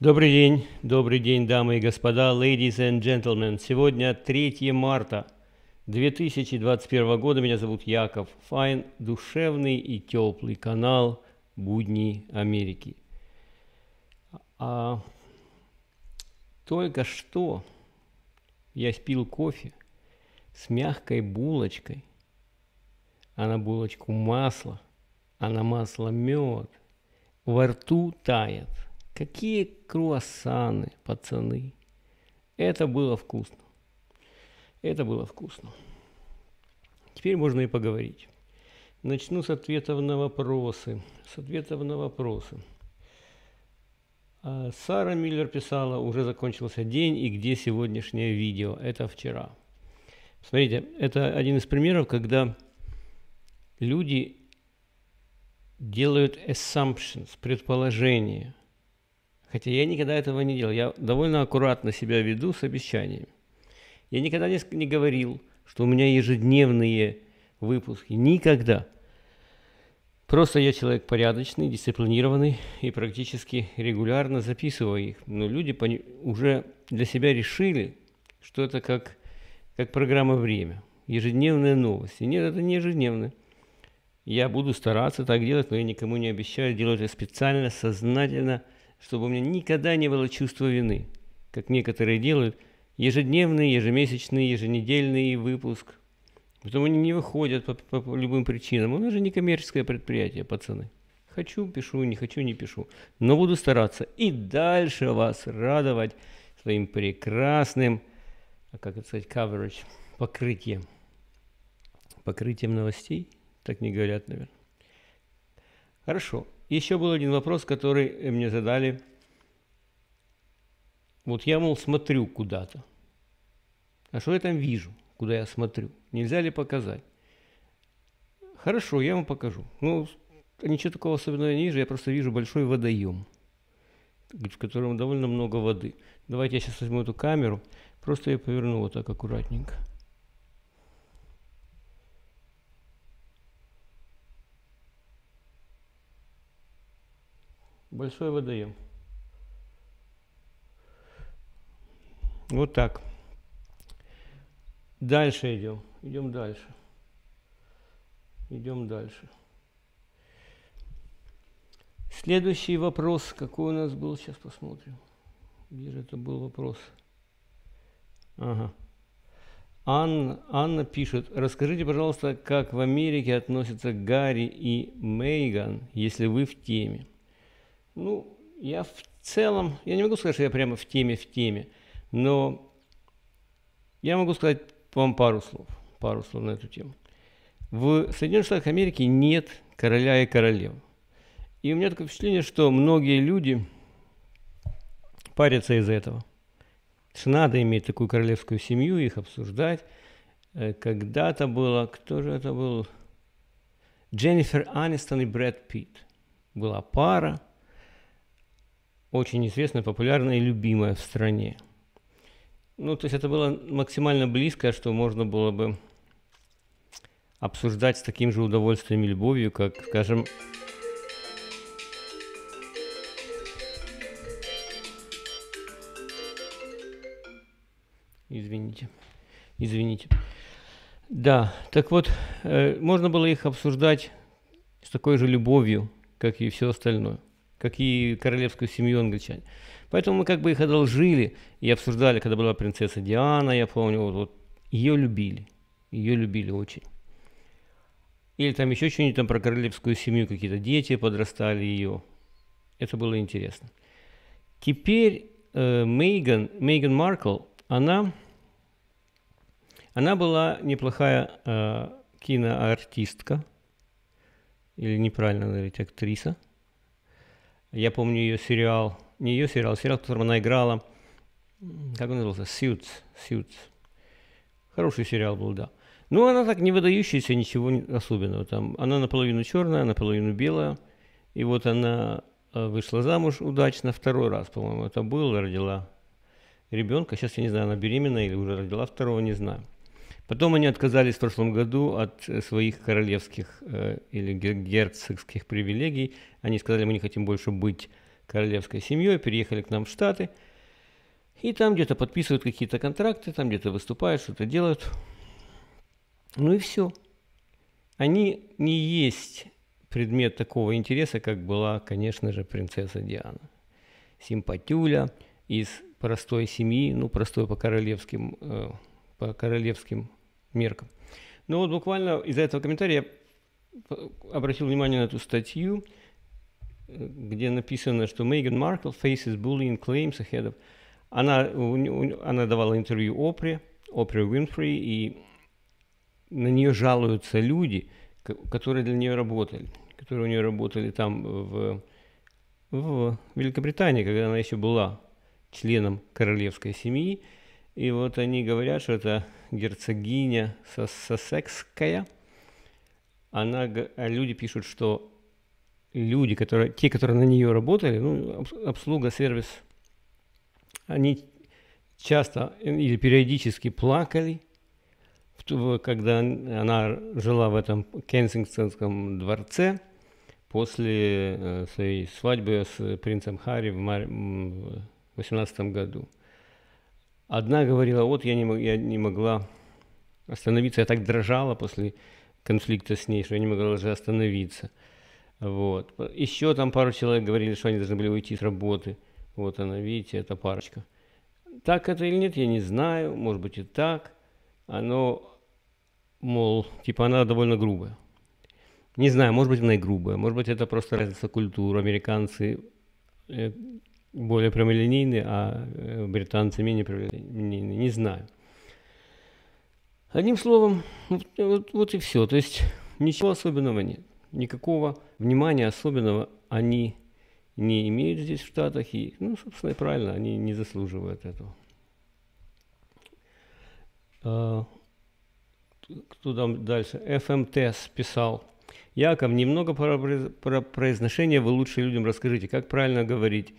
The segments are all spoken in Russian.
Добрый день, добрый день, дамы и господа, ladies and gentlemen. Сегодня 3 марта 2021 года. Меня зовут Яков Файн. Душевный и теплый канал «Будни Америки». А только что я спил кофе с мягкой булочкой, а на булочку масло, а на масло мед. Во рту тает – Какие круассаны, пацаны. Это было вкусно. Это было вкусно. Теперь можно и поговорить. Начну с ответов на вопросы. С ответов на вопросы. А, Сара Миллер писала, уже закончился день и где сегодняшнее видео. Это вчера. Смотрите, это один из примеров, когда люди делают assumptions, предположения – Хотя я никогда этого не делал. Я довольно аккуратно себя веду с обещаниями. Я никогда не, говорил, что у меня ежедневные выпуски. Никогда. Просто я человек порядочный, дисциплинированный и практически регулярно записываю их. Но люди уже для себя решили, что это как, как программа «Время». Ежедневные новости. Нет, это не ежедневные. Я буду стараться так делать, но я никому не обещаю делать это специально, сознательно – чтобы у меня никогда не было чувства вины, как некоторые делают ежедневный, ежемесячный, еженедельный выпуск. потому они не выходят по, по, по любым причинам. У нас же не коммерческое предприятие, пацаны. Хочу, пишу, не хочу, не пишу. Но буду стараться и дальше вас радовать своим прекрасным, а как это сказать, coverage, покрытием. Покрытием новостей? Так не говорят, наверное. Хорошо. Еще был один вопрос, который э, мне задали. Вот я, мол, смотрю куда-то. А что я там вижу, куда я смотрю? Нельзя ли показать? Хорошо, я вам покажу. Ну, ничего такого особенного не вижу, я просто вижу большой водоем, в котором довольно много воды. Давайте я сейчас возьму эту камеру, просто я поверну вот так аккуратненько. большой водоем. Вот так. Дальше идем. Идем дальше. Идем дальше. Следующий вопрос, какой у нас был, сейчас посмотрим. Где же это был вопрос? Ага. Анна, Анна пишет, расскажите, пожалуйста, как в Америке относятся Гарри и Мейган, если вы в теме. Ну, я в целом, я не могу сказать, что я прямо в теме, в теме, но я могу сказать вам пару слов, пару слов на эту тему. В Соединенных Штатах Америки нет короля и королев. И у меня такое впечатление, что многие люди парятся из-за этого. Что надо иметь такую королевскую семью, их обсуждать. Э, когда-то было, кто же это был? Дженнифер Анистон и Брэд Питт. Была пара – очень известная, популярная и любимая в стране. Ну, то есть это было максимально близко, что можно было бы обсуждать с таким же удовольствием и любовью, как, скажем, Извините. Извините. Да, так вот, э, можно было их обсуждать с такой же любовью, как и все остальное как и королевскую семью англичане. Поэтому мы как бы их одолжили и обсуждали, когда была принцесса Диана, я помню, вот, вот ее любили, ее любили очень. Или там еще что-нибудь там про королевскую семью, какие-то дети подрастали ее. Это было интересно. Теперь э, Мейган, Мейган Маркл, она, она была неплохая э, киноартистка, или неправильно говорить, актриса – я помню ее сериал, не ее сериал, а сериал, в котором она играла, как он назывался, Сьюз, Сьюз. Хороший сериал был, да. Ну, она так не выдающаяся, ничего особенного. Там, она наполовину черная, наполовину белая. И вот она э, вышла замуж удачно второй раз, по-моему, это было, родила ребенка. Сейчас я не знаю, она беременна или уже родила второго, не знаю. Потом они отказались в прошлом году от э, своих королевских э, или герцогских привилегий. Они сказали, мы не хотим больше быть королевской семьей, переехали к нам в Штаты. И там где-то подписывают какие-то контракты, там где-то выступают, что-то делают. Ну и все. Они не есть предмет такого интереса, как была, конечно же, принцесса Диана. Симпатюля из простой семьи, ну, простой по королевским, э, по королевским меркам. Но ну вот буквально из-за этого комментария я обратил внимание на эту статью, где написано, что Меган Маркл faces bullying claims ahead of... Она, у, у, она давала интервью Опре, Опре Уинфри, и на нее жалуются люди, которые для нее работали, которые у нее работали там в, в Великобритании, когда она еще была членом королевской семьи. И вот они говорят, что это герцогиня сосекская она, а люди пишут, что люди, которые, те, которые на нее работали, ну, обслуга, сервис, они часто или периодически плакали, когда она жила в этом Кенсингтонском дворце после э, своей свадьбы с принцем Харри в 18 году. Одна говорила, вот я не, я не могла остановиться, я так дрожала после конфликта с ней, что я не могла даже остановиться. Вот. Еще там пару человек говорили, что они должны были уйти с работы. Вот она, видите, эта парочка. Так это или нет, я не знаю, может быть и так. Оно, мол, типа она довольно грубая. Не знаю, может быть она и грубая, может быть это просто разница культур. Американцы э, более прямолинейные, а э, британцы менее прямолинейные. не знаю. Одним словом, вот, вот, и все. То есть ничего особенного нет. Никакого внимания особенного они не имеют здесь в Штатах. И, ну, собственно, и правильно, они не заслуживают этого. А, кто там дальше? ФМТС эм писал. Яков, немного про, про произношение вы лучше людям расскажите. Как правильно говорить?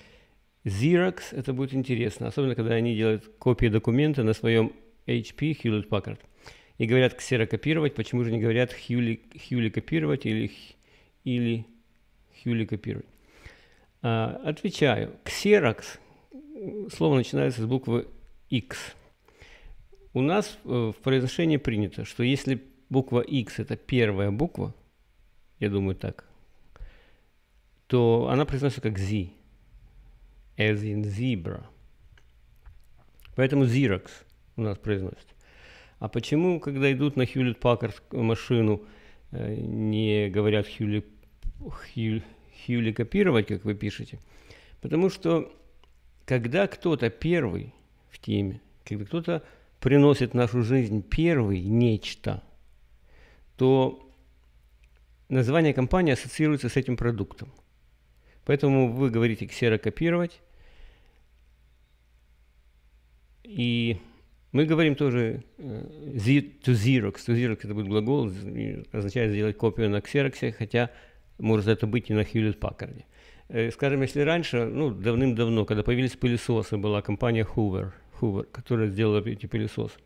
Xerox, это будет интересно, особенно когда они делают копии документа на своем HP Hewlett Packard. И говорят ксерокопировать, почему же не говорят Хьюли, Хьюли копировать или, или Хьюли копировать? А, отвечаю, Xerox, слово начинается с буквы X. У нас э, в произношении принято, что если буква X это первая буква, я думаю так, то она произносится как Z as in zebra. Поэтому Xerox у нас произносится. А почему, когда идут на Hewlett Packard машину, э, не говорят Hewlett, Hewlett копировать, как вы пишете? Потому что когда кто-то первый в теме, когда кто-то приносит в нашу жизнь первый нечто, то название компании ассоциируется с этим продуктом. Поэтому вы говорите ксерокопировать, и мы говорим тоже э, to xerox. To xerox – это будет глагол, означает сделать копию на ксероксе, хотя может это быть и на Hewlett Packard. Э, скажем, если раньше, ну, давным-давно, когда появились пылесосы, была компания Hoover, Hoover, которая сделала эти пылесосы.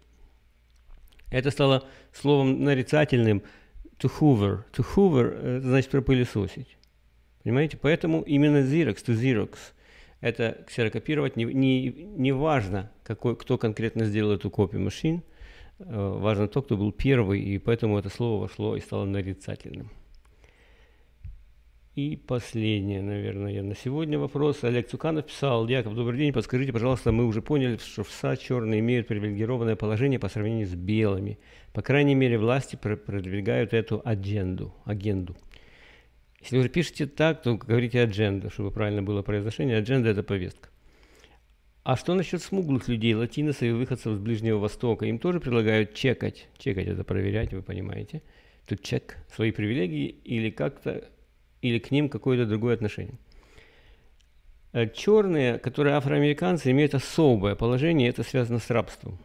Это стало словом нарицательным to hoover. To hoover – это значит пропылесосить. Понимаете? Поэтому именно Xerox, to Xerox – это ксерокопировать. Не, не, не важно, какой, кто конкретно сделал эту копию машин, э, важно то, кто был первый, и поэтому это слово вошло и стало нарицательным. И последнее, наверное, на сегодня вопрос. Олег Цуканов писал, Яков, добрый день, подскажите, пожалуйста, мы уже поняли, что ВСА черные имеют привилегированное положение по сравнению с белыми. По крайней мере, власти продвигают эту агенду. агенду. Если вы пишете так, то говорите agenda, чтобы правильно было произношение. Agenda – это повестка. А что насчет смуглых людей, латиносов и выходцев с Ближнего Востока? Им тоже предлагают чекать. Чекать – это проверять, вы понимаете. Тут чек свои привилегии или как-то или к ним какое-то другое отношение. Э, черные, которые афроамериканцы, имеют особое положение, это связано с рабством.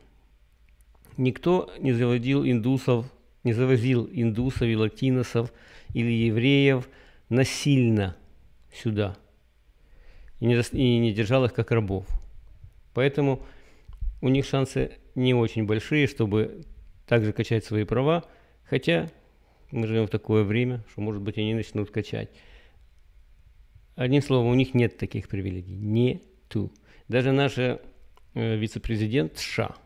Никто не заводил индусов, не завозил индусов и латиносов или евреев – насильно сюда и не, и не держал их как рабов. Поэтому у них шансы не очень большие, чтобы также качать свои права, хотя мы живем в такое время, что, может быть, они начнут качать. Одним словом, у них нет таких привилегий. Нету. Даже наша э, вице-президент США,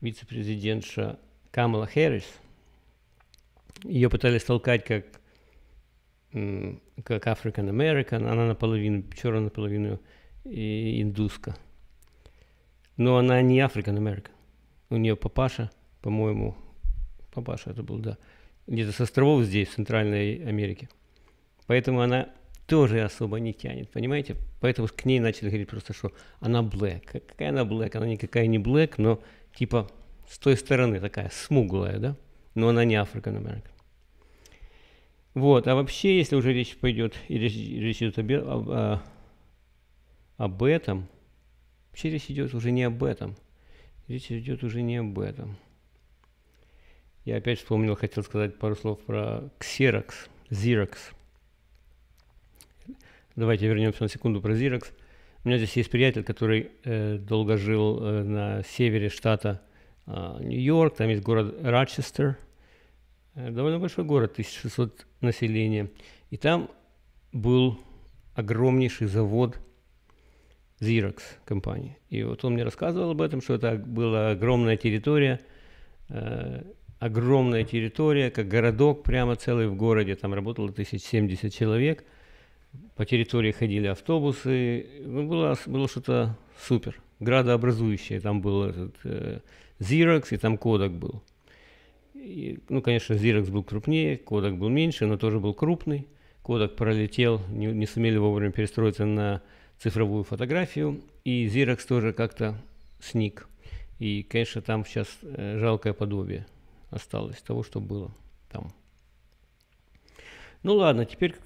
вице президент США Камала Хэррис, ее пытались толкать как как African American, она наполовину черная, наполовину индуска. Но она не African American. У нее папаша, по-моему, папаша это был, да, где-то с островов здесь, в Центральной Америке. Поэтому она тоже особо не тянет, понимаете? Поэтому к ней начали говорить просто, что она блэк. Какая она блэк? Она никакая не блэк, но типа с той стороны такая смуглая, да? Но она не African American. Вот, а вообще, если уже речь пойдет, и речь, речь идет об, об, а, об этом, вообще речь идет уже не об этом. Речь идет уже не об этом. Я опять вспомнил, хотел сказать пару слов про Xerox, Xerox. Давайте вернемся на секунду про Xerox. У меня здесь есть приятель, который э, долго жил э, на севере штата э, Нью-Йорк, там есть город Рочестер – Э, довольно большой город, 1600 населения. И там был огромнейший завод Xerox компании. И вот он мне рассказывал об этом, что это была огромная территория, э, огромная территория, как городок, прямо целый в городе. Там работало 1070 человек. По территории ходили автобусы. Ну, было, было что-то супер, градообразующее. Там был этот э, Xerox и там кодек был. И, ну, конечно, Xerox был крупнее, кодек был меньше, но тоже был крупный. Кодек пролетел, не, не сумели вовремя перестроиться на цифровую фотографию, и Xerox тоже как-то сник. И, конечно, там сейчас э, жалкое подобие осталось того, что было там. Ну ладно, теперь к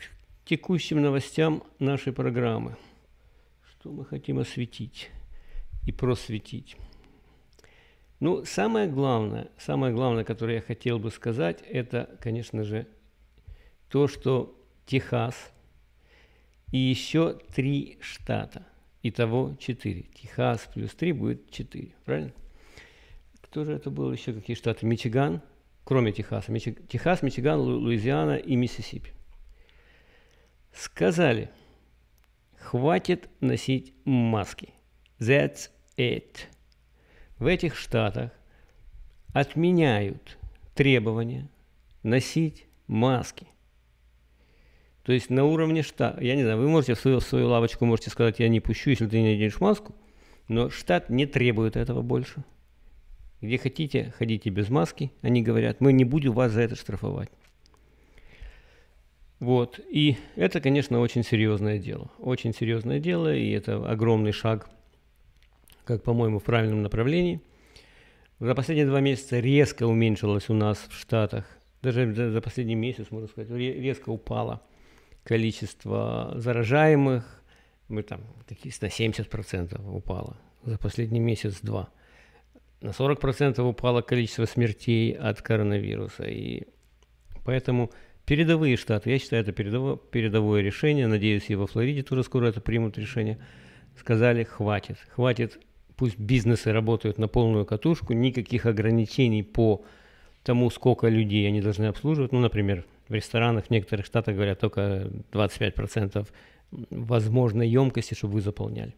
текущим новостям нашей программы. Что мы хотим осветить и просветить. Ну, самое главное, самое главное, которое я хотел бы сказать, это, конечно же, то, что Техас и еще три штата. Итого четыре. Техас плюс три будет четыре. Правильно? Кто же это был еще? Какие штаты? Мичиган, кроме Техаса. Мичи... Техас, Мичиган, Лу... Луизиана и Миссисипи. Сказали, хватит носить маски. That's it в этих штатах отменяют требования носить маски. То есть на уровне штата, я не знаю, вы можете в свою, в свою лавочку можете сказать, я не пущу, если ты не наденешь маску, но штат не требует этого больше. Где хотите, ходите без маски, они говорят, мы не будем вас за это штрафовать. Вот, и это, конечно, очень серьезное дело, очень серьезное дело, и это огромный шаг – как, по-моему, в правильном направлении. За последние два месяца резко уменьшилось у нас в Штатах, даже за последний месяц, можно сказать, резко упало количество заражаемых, мы там такие на 70% упало за последний месяц-два. На 40% упало количество смертей от коронавируса. И поэтому передовые штаты, я считаю, это передово, передовое решение, надеюсь, и во Флориде тоже скоро это примут решение, сказали, хватит, хватит пусть бизнесы работают на полную катушку, никаких ограничений по тому, сколько людей они должны обслуживать. Ну, например, в ресторанах в некоторых штатах говорят только 25% возможной емкости, чтобы вы заполняли.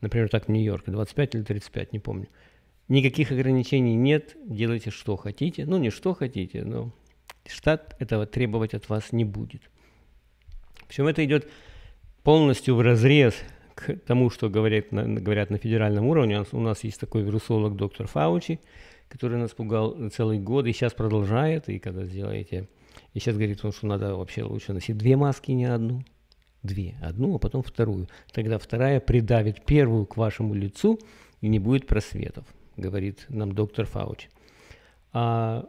Например, так в Нью-Йорке, 25 или 35, не помню. Никаких ограничений нет, делайте что хотите. Ну, не что хотите, но штат этого требовать от вас не будет. В Причем это идет полностью в разрез к тому, что говорят на, говорят на федеральном уровне, у нас, у нас есть такой вирусолог доктор Фаучи, который нас пугал целый год и сейчас продолжает, и когда сделаете... И сейчас говорит он, что надо вообще лучше носить две маски, не одну. Две. Одну, а потом вторую. Тогда вторая придавит первую к вашему лицу, и не будет просветов, говорит нам доктор фаучи А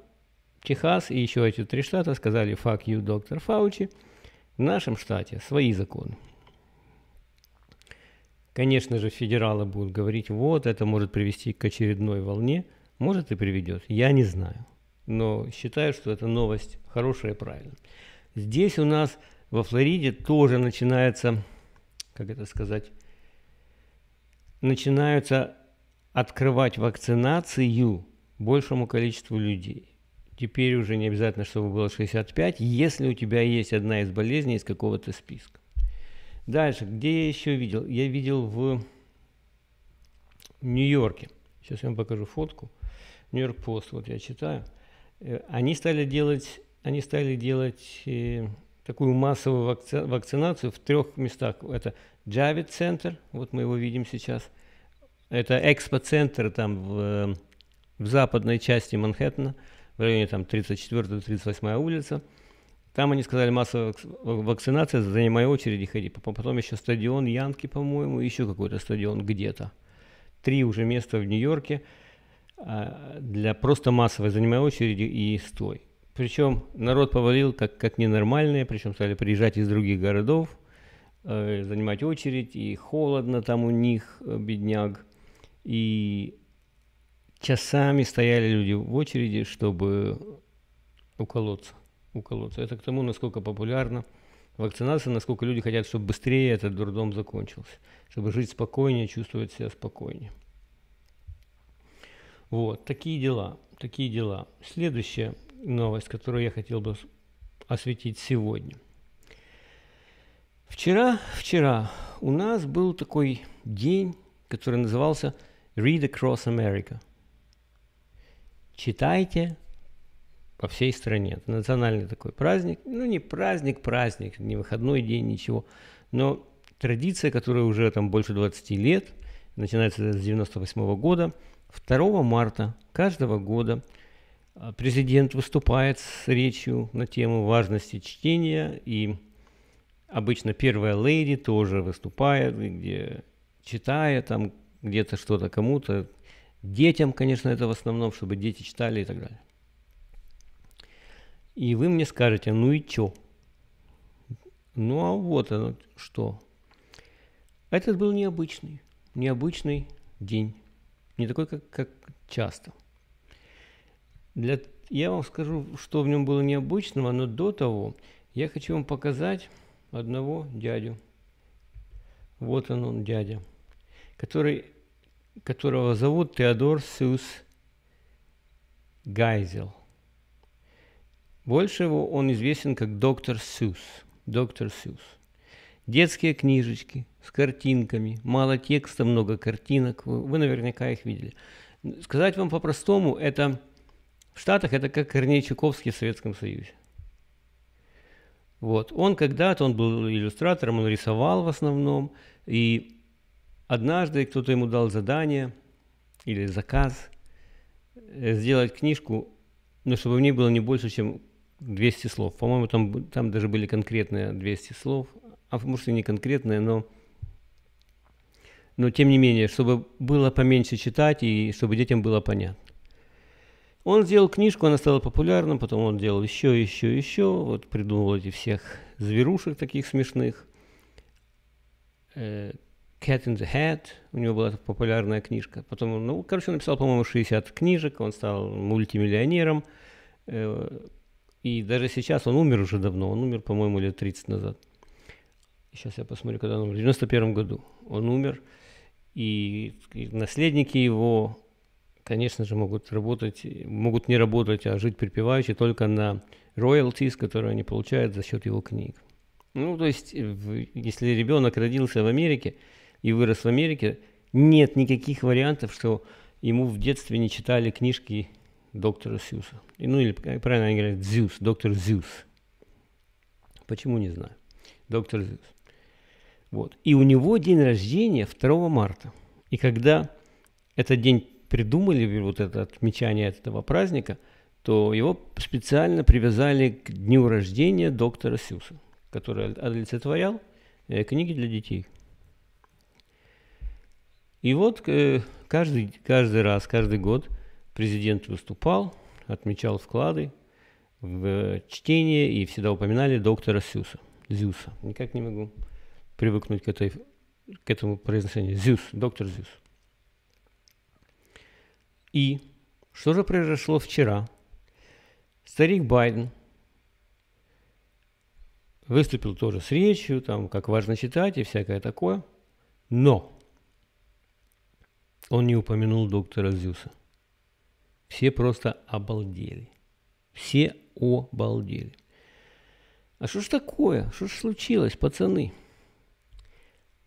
Техас и еще эти три штата сказали фак you, доктор Фаучи». В нашем штате свои законы. Конечно же, федералы будут говорить, вот, это может привести к очередной волне. Может и приведет, я не знаю. Но считаю, что эта новость хорошая и правильная. Здесь у нас во Флориде тоже начинается, как это сказать, начинаются открывать вакцинацию большему количеству людей. Теперь уже не обязательно, чтобы было 65, если у тебя есть одна из болезней из какого-то списка. Дальше, где я еще видел? Я видел в Нью-Йорке. Сейчас я вам покажу фотку. Нью-Йорк Пост, вот я читаю. Э, они стали делать, они стали делать э, такую массовую вакци... вакцинацию в трех местах. Это Javits Центр, вот мы его видим сейчас. Это экспо-центр там в, в западной части Манхэттена, в районе там 34-38 улица – там они сказали массовая вакцинация, занимай очереди ходи. Потом еще стадион Янки, по-моему, еще какой-то стадион где-то. Три уже места в Нью-Йорке а, для просто массовой занимай очереди и стой. Причем народ повалил как, как ненормальные, причем стали приезжать из других городов, э, занимать очередь, и холодно там у них, э, бедняк. И часами стояли люди в очереди, чтобы уколоться. Уколоться. Это к тому, насколько популярна вакцинация, насколько люди хотят, чтобы быстрее этот дурдом закончился, чтобы жить спокойнее, чувствовать себя спокойнее. Вот, такие дела, такие дела. Следующая новость, которую я хотел бы осветить сегодня. Вчера, вчера у нас был такой день, который назывался Read Across America. Читайте по всей стране. Это национальный такой праздник. Ну, не праздник, праздник, не выходной день, ничего. Но традиция, которая уже там больше 20 лет, начинается с 98 -го года, 2 марта каждого года а, президент выступает с речью на тему важности чтения, и обычно первая леди тоже выступает, где читая там где-то что-то кому-то, детям, конечно, это в основном, чтобы дети читали и так далее. И вы мне скажете, ну и чё? Ну а вот оно что. Этот был необычный, необычный день. Не такой, как, как часто. Для, я вам скажу, что в нем было необычного, но до того я хочу вам показать одного дядю. Вот он, он дядя, который, которого зовут Теодор Сюс Гайзел. Больше его он известен как доктор Сюс. Доктор Сюс. Детские книжечки с картинками, мало текста, много картинок, вы наверняка их видели. Сказать вам по-простому, это в Штатах это как Корней Чуковский в Советском Союзе. Вот. Он когда-то, он был иллюстратором, он рисовал в основном, и однажды кто-то ему дал задание или заказ э, сделать книжку, но ну, чтобы в ней было не больше, чем 200 слов. По-моему, там, там даже были конкретные 200 слов. А может и не конкретные, но, но тем не менее, чтобы было поменьше читать и чтобы детям было понятно. Он сделал книжку, она стала популярна, потом он делал еще, еще, еще, вот придумал эти всех зверушек таких смешных. Э, Cat in the Hat, у него была популярная книжка. Потом, ну, короче, он написал, по-моему, 60 книжек, он стал мультимиллионером, э, и даже сейчас он умер уже давно. Он умер, по-моему, лет 30 назад. Сейчас я посмотрю, когда он умер. В 91 году он умер. И, наследники его, конечно же, могут работать, могут не работать, а жить припеваючи только на royalties, которые они получают за счет его книг. Ну, то есть, если ребенок родился в Америке и вырос в Америке, нет никаких вариантов, что ему в детстве не читали книжки доктора Сюса. Ну или, правильно они говорят, Зюс, доктор Зюс. Почему, не знаю. Доктор Зюс. Вот. И у него день рождения 2 марта. И когда этот день придумали, вот это отмечание этого праздника, то его специально привязали к дню рождения доктора Сюса, который олицетворял э, книги для детей. И вот э, каждый, каждый раз, каждый год – президент выступал, отмечал вклады в чтение и всегда упоминали доктора Сюса. Зюса. Никак не могу привыкнуть к, этой, к этому произношению. Зюс, доктор Зюс. И что же произошло вчера? Старик Байден выступил тоже с речью, там, как важно читать и всякое такое, но он не упомянул доктора Зюса. Все просто обалдели. Все обалдели. А что ж такое? Что ж случилось, пацаны?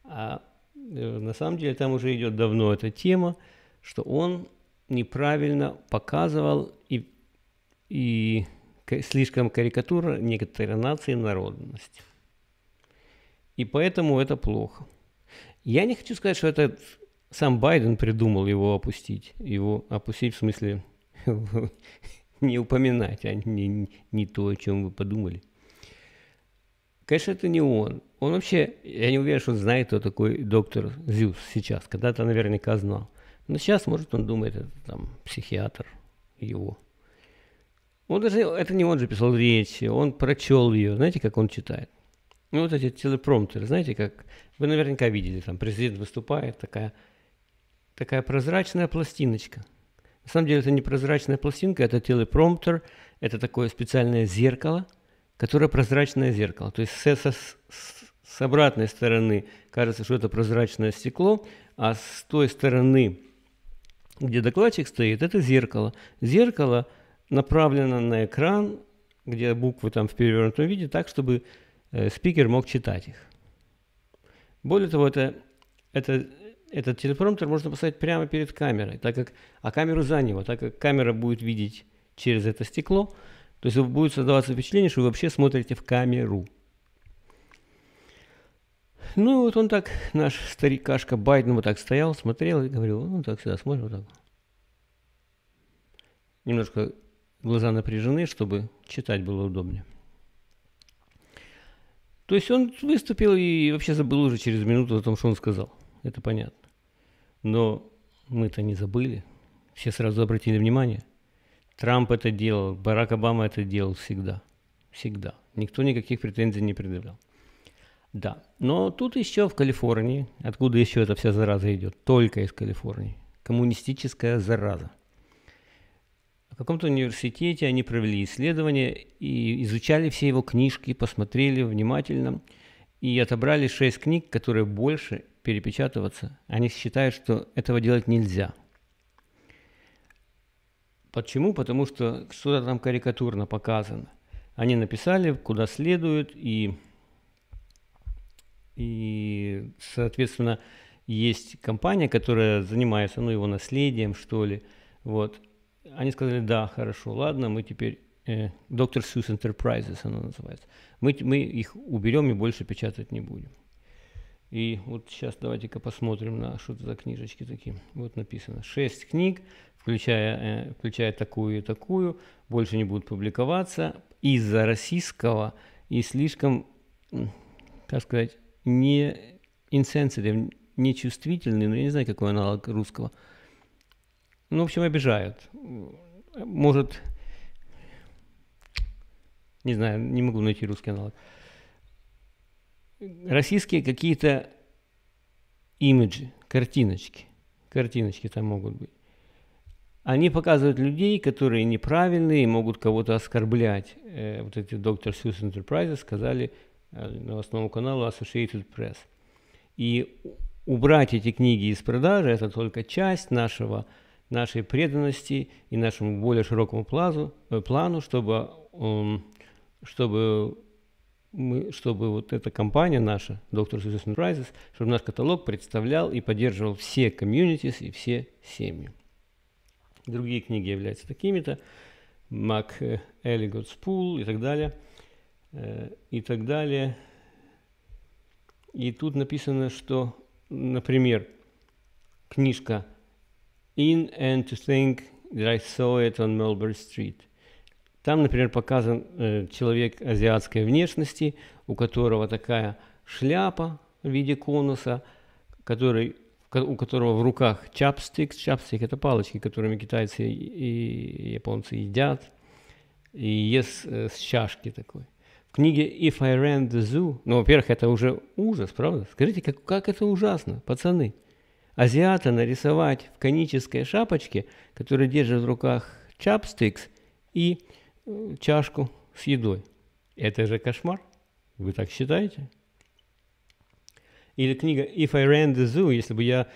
А э, на самом деле там уже идет давно эта тема, что он неправильно показывал и, и слишком карикатура некоторой нации и народности. И поэтому это плохо. Я не хочу сказать, что это сам Байден придумал его опустить. Его опустить в смысле не упоминать, а не, не то, о чем вы подумали. Конечно, это не он. Он вообще, я не уверен, что знает, кто такой доктор Зюс сейчас. Когда-то наверняка знал. Но сейчас, может, он думает, это там психиатр его. Он даже, это не он же писал речь, он прочел ее. Знаете, как он читает? Ну, вот эти телепромптеры, знаете, как вы наверняка видели, там президент выступает, такая, такая прозрачная пластиночка – на самом деле это не прозрачная пластинка, это телепромптер, это такое специальное зеркало, которое прозрачное зеркало. То есть с, с, с обратной стороны кажется, что это прозрачное стекло, а с той стороны, где докладчик стоит, это зеркало. Зеркало направлено на экран, где буквы там в перевернутом виде, так, чтобы э, спикер мог читать их. Более того, это, это этот телепромптер можно поставить прямо перед камерой, так как, а камеру за него, так как камера будет видеть через это стекло, то есть будет создаваться впечатление, что вы вообще смотрите в камеру. Ну и вот он так, наш старикашка Байден вот так стоял, смотрел и говорил, ну так всегда смотрим, вот так. Немножко глаза напряжены, чтобы читать было удобнее. То есть он выступил и вообще забыл уже через минуту о том, что он сказал. Это понятно. Но мы-то не забыли. Все сразу обратили внимание. Трамп это делал, Барак Обама это делал всегда. Всегда. Никто никаких претензий не предъявлял. Да, но тут еще в Калифорнии, откуда еще эта вся зараза идет, только из Калифорнии, коммунистическая зараза. В каком-то университете они провели исследование и изучали все его книжки, посмотрели внимательно – и отобрали шесть книг, которые больше перепечатываться. Они считают, что этого делать нельзя. Почему? Потому что что-то там карикатурно показано. Они написали, куда следует, и, и соответственно, есть компания, которая занимается, ну, его наследием, что ли. Вот. Они сказали, да, хорошо, ладно, мы теперь Э, Доктор Сьюз Enterprises она называется. Мы, мы их уберем и больше печатать не будем. И вот сейчас давайте-ка посмотрим на что это за книжечки такие. Вот написано. Шесть книг, включая, э, включая такую и такую, больше не будут публиковаться из-за российского и слишком, как сказать, не инсенситив, нечувствительный, ну я не знаю, какой аналог русского. Ну, в общем, обижают. Может, не знаю, не могу найти русский аналог. Российские какие-то имиджи, картиночки. Картиночки там могут быть. Они показывают людей, которые неправильные, могут кого-то оскорблять. Э, вот эти доктор Сьюз Enterprises сказали э, новостному каналу Associated Press. И убрать эти книги из продажи – это только часть нашего, нашей преданности и нашему более широкому плазу, э, плану, чтобы эм, чтобы мы, чтобы вот эта компания наша, Dr. Seuss Enterprises, чтобы наш каталог представлял и поддерживал все комьюнитис и все семьи. Другие книги являются такими-то, Мак Эллиготс Пул и так далее, э, и так далее. И тут написано, что, например, книжка «In and to think that I saw it on Melbourne Street» Там, например, показан э, человек азиатской внешности, у которого такая шляпа в виде конуса, который, у которого в руках чапстик. Чапстик – это палочки, которыми китайцы и японцы едят. И ест э, с чашки такой. В книге «If I Ran the Zoo», ну, во-первых, это уже ужас, правда? Скажите, как, как это ужасно, пацаны? Азиата нарисовать в конической шапочке, который держит в руках чапстикс, и чашку с едой. Это же кошмар. Вы так считаете? Или книга «If I ran the zoo», если бы я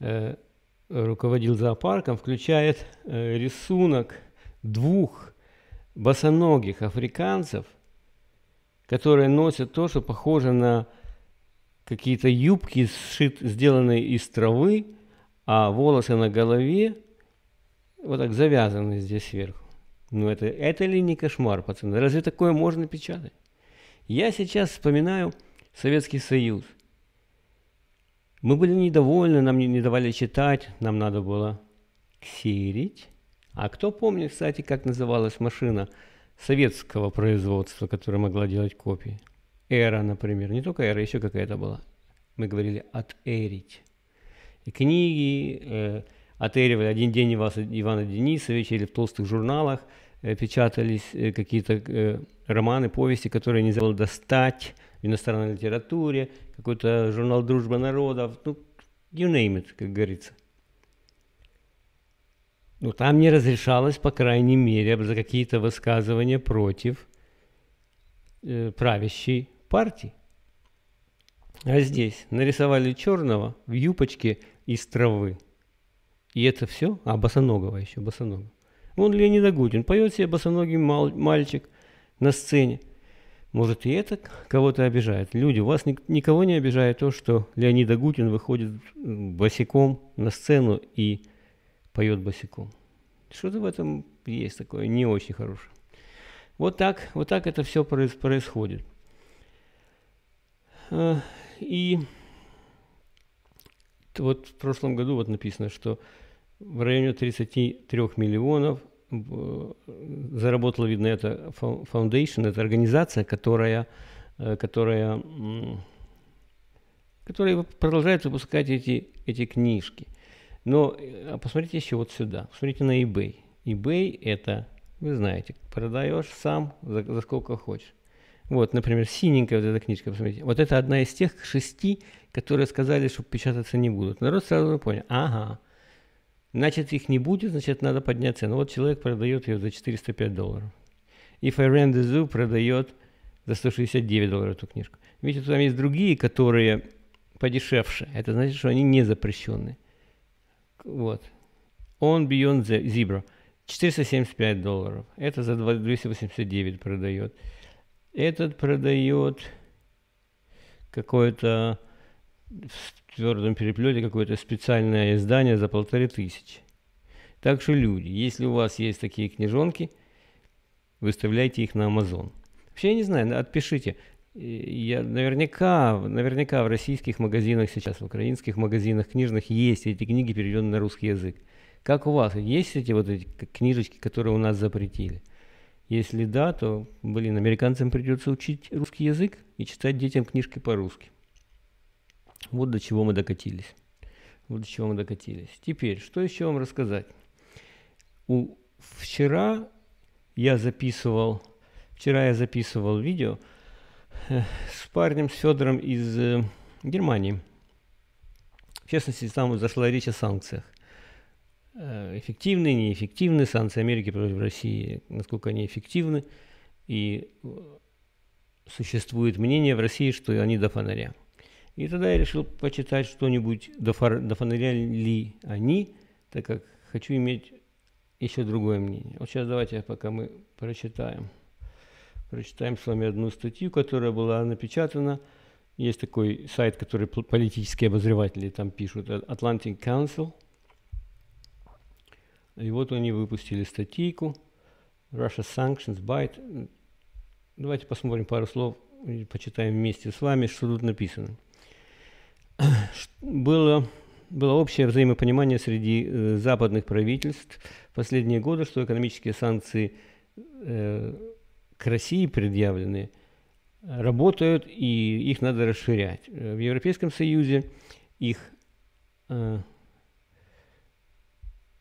э, руководил зоопарком, включает э, рисунок двух босоногих африканцев, которые носят то, что похоже на какие-то юбки, сшит, сделанные из травы, а волосы на голове вот так завязаны здесь сверху. Ну это, это ли не кошмар, пацаны? Разве такое можно печатать? Я сейчас вспоминаю Советский Союз. Мы были недовольны, нам не, не давали читать, нам надо было ксерить. А кто помнит, кстати, как называлась машина советского производства, которая могла делать копии? Эра, например. Не только эра, еще какая-то была. Мы говорили «отэрить». И книги, э, отыривали. Один день Ивана Денисовича или в толстых журналах э, печатались э, какие-то э, романы, повести, которые нельзя было достать в иностранной литературе, какой-то журнал «Дружба народов», ну, you name it, как говорится. Ну, там не разрешалось, по крайней мере, за какие-то высказывания против э, правящей партии. А здесь нарисовали черного в юпочке из травы. И это все? А, босоногого еще, босоногого. Он Леонид Агутин, поет себе босоногий мальчик на сцене. Может и это кого-то обижает. Люди, вас никого не обижает то, что Леонид Агутин выходит босиком на сцену и поет босиком. Что-то в этом есть такое не очень хорошее. Вот так, вот так это все происходит. А, и вот в прошлом году вот написано, что в районе 33 миллионов. Э, заработала, видно, это Foundation, это организация, которая, э, которая, которая продолжает выпускать эти, эти книжки. Но э, а посмотрите еще вот сюда, посмотрите на eBay. eBay это, вы знаете, продаешь сам за, за сколько хочешь. Вот, например, синенькая вот эта книжка, посмотрите. Вот это одна из тех шести, которые сказали, что печататься не будут. Народ сразу понял, ага, Значит, их не будет, значит, надо поднять цену. Вот человек продает ее за 405 долларов. If I Rent the Zoo продает за 169 долларов эту книжку. Видите, там есть другие, которые подешевше. Это значит, что они не запрещены. Вот. Он Beyond the Zebra. 475 долларов. Это за 289 продает. Этот продает какое-то в твердом переплете какое-то специальное издание за полторы тысячи. Так что люди, если у вас есть такие книжонки, выставляйте их на Amazon. Вообще, я не знаю, отпишите. Я наверняка, наверняка в российских магазинах сейчас, в украинских магазинах книжных есть эти книги, переведенные на русский язык. Как у вас? Есть эти вот эти книжечки, которые у нас запретили? Если да, то, блин, американцам придется учить русский язык и читать детям книжки по-русски. Вот до чего мы докатились. Вот до чего мы докатились. Теперь, что еще вам рассказать? У, вчера я записывал, вчера я записывал видео э, с парнем, с Федором из э, Германии. В частности, там зашла речь о санкциях. Э, эффективны, неэффективны санкции Америки против России, насколько они эффективны. И существует мнение в России, что они до фонаря. И тогда я решил почитать что-нибудь, дофонаряли ли они, так как хочу иметь еще другое мнение. Вот сейчас давайте пока мы прочитаем. Прочитаем с вами одну статью, которая была напечатана. Есть такой сайт, который политические обозреватели там пишут, э, Atlantic Council. И вот они выпустили статейку Russia Sanctions Bite". Давайте посмотрим пару слов, почитаем вместе с вами, что тут написано было, было общее взаимопонимание среди э, западных правительств в последние годы, что экономические санкции э, к России предъявлены, работают и их надо расширять. Э, в Европейском Союзе их э,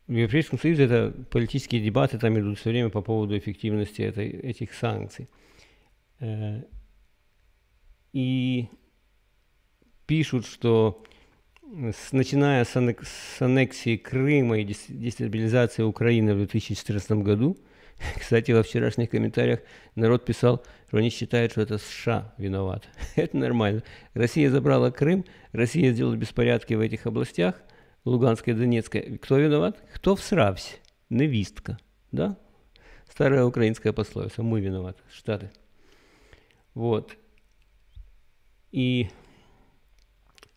в Европейском Союзе это политические дебаты там идут все время по поводу эффективности этой, этих санкций. Э, и пишут, что э, с, начиная с, аннек, с аннексии Крыма и дестабилизации Украины в 2014 году, кстати, во вчерашних комментариях народ писал, что они считают, что это США виноват. это нормально. Россия забрала Крым, Россия сделала беспорядки в этих областях, Луганской и Донецкой. Кто виноват? Кто всравсь? Невистка. Да? Старая украинская пословица. Мы виноваты. Штаты. Вот. И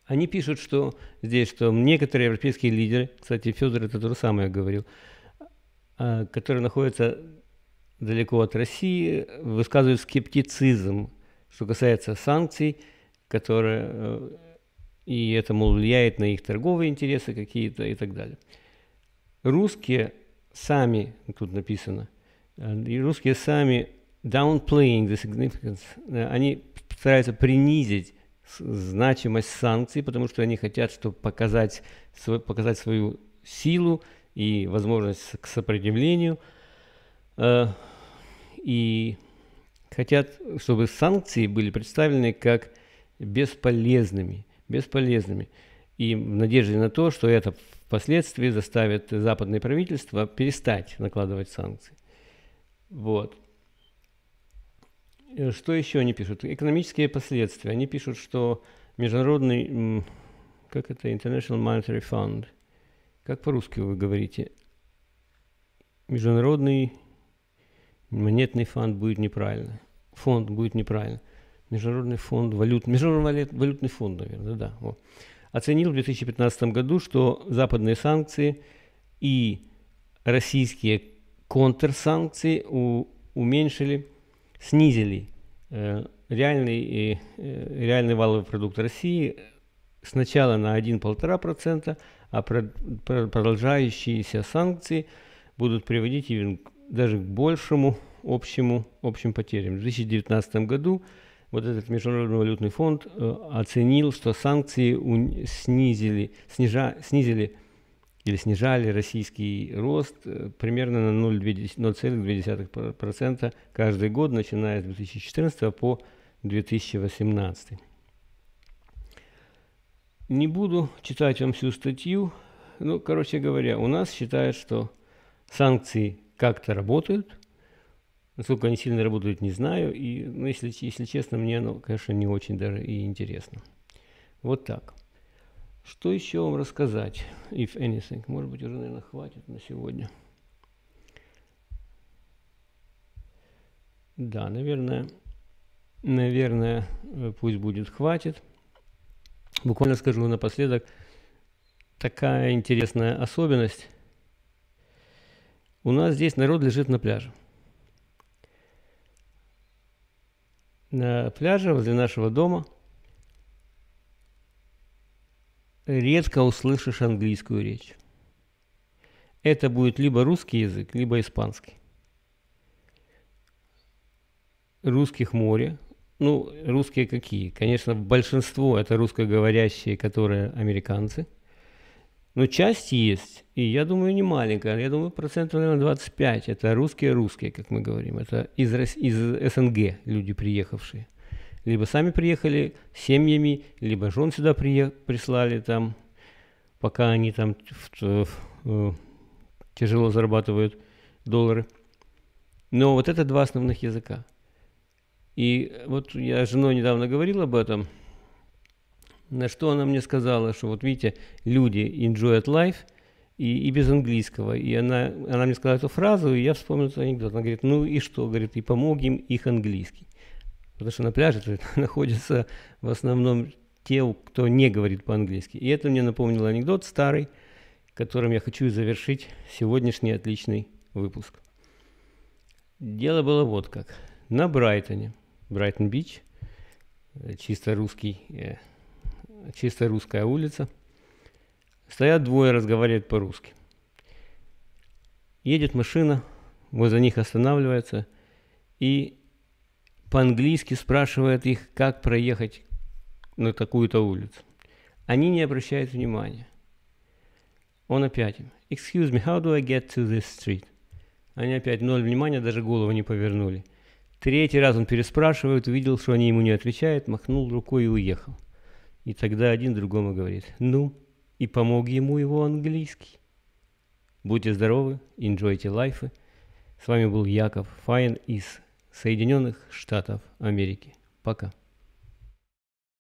они пишут, что здесь, что некоторые европейские лидеры, кстати, Федор это то же самое говорил, а, которые находятся далеко от России, высказывают скептицизм, что касается санкций, которые э, и это, мол, влияет на их торговые интересы какие-то и так далее. Русские сами, тут написано, э, и русские сами downplaying the significance, э, они стараются принизить значимость санкций, потому что они хотят, чтобы показать, свой, показать свою силу и возможность к сопротивлению. Э, и хотят, чтобы санкции были представлены как бесполезными. Бесполезными. И в надежде на то, что это впоследствии заставит западные правительства перестать накладывать санкции. Вот. Э, что еще они пишут? Экономические последствия. Они пишут, что международный, как это, International Monetary Fund, как по-русски вы говорите, международный монетный фонд будет неправильно, фонд будет неправильно, международный фонд валют, международный валютный фонд, наверное, да. Вот. Оценил в 2015 году, что западные санкции и российские контрсанкции у, уменьшили снизили э, реальный, э, э, реальный валовый продукт России сначала на 1-1,5%, а продолжающиеся санкции будут приводить даже к большему общему, общим потерям. В 2019 году вот этот Международный валютный фонд оценил, что санкции снизили, снижа, снизили или снижали российский рост э, примерно на 0,2% каждый год, начиная с 2014 по 2018. Не буду читать вам всю статью. Ну, короче говоря, у нас считают, что санкции как-то работают. Насколько они сильно работают, не знаю. И, ну, если, если честно, мне оно, конечно, не очень даже и интересно. Вот так. Что еще вам рассказать, if anything? Может быть, уже, наверное, хватит на сегодня. Да, наверное, наверное, э, пусть будет хватит. Буквально скажу напоследок, такая интересная особенность. У нас здесь народ лежит на пляже. На пляже возле нашего дома – редко услышишь английскую речь. Это будет либо русский язык, либо испанский. Русских море. Ну, русские какие? Конечно, большинство это русскоговорящие, которые американцы. Но часть есть, и я думаю, не маленькая. Я думаю, процентов, наверное, 25. Это русские-русские, как мы говорим. Это из, из СНГ люди приехавшие либо сами приехали семьями, либо жен сюда прислали там, пока они там э, тяжело зарабатывают доллары. Но вот это два основных языка. И вот я с женой недавно говорил об этом, на что она мне сказала, что вот видите, люди enjoy life и, и без английского. И она, она мне сказала эту фразу, и я вспомнил этот анекдот. Она говорит, ну и что, говорит, и помог им их английский. Потому что на пляже находятся в основном те, кто не говорит по-английски. И это мне напомнило анекдот старый, которым я хочу и завершить сегодняшний отличный выпуск. Дело было вот как. На Брайтоне, Брайтон-Бич, э, чисто русский, э, чисто русская улица, стоят двое, разговаривают по-русски. Едет машина, возле них останавливается, и по-английски спрашивает их, как проехать на такую-то улицу. Они не обращают внимания. Он опять им, excuse me, how do I get to this street? Они опять ноль внимания, даже голову не повернули. Третий раз он переспрашивает, увидел, что они ему не отвечают, махнул рукой и уехал. И тогда один другому говорит, ну, и помог ему его английский. Будьте здоровы, enjoyте лайфы. С вами был Яков Файн из Соединенных Штатов Америки. Пока.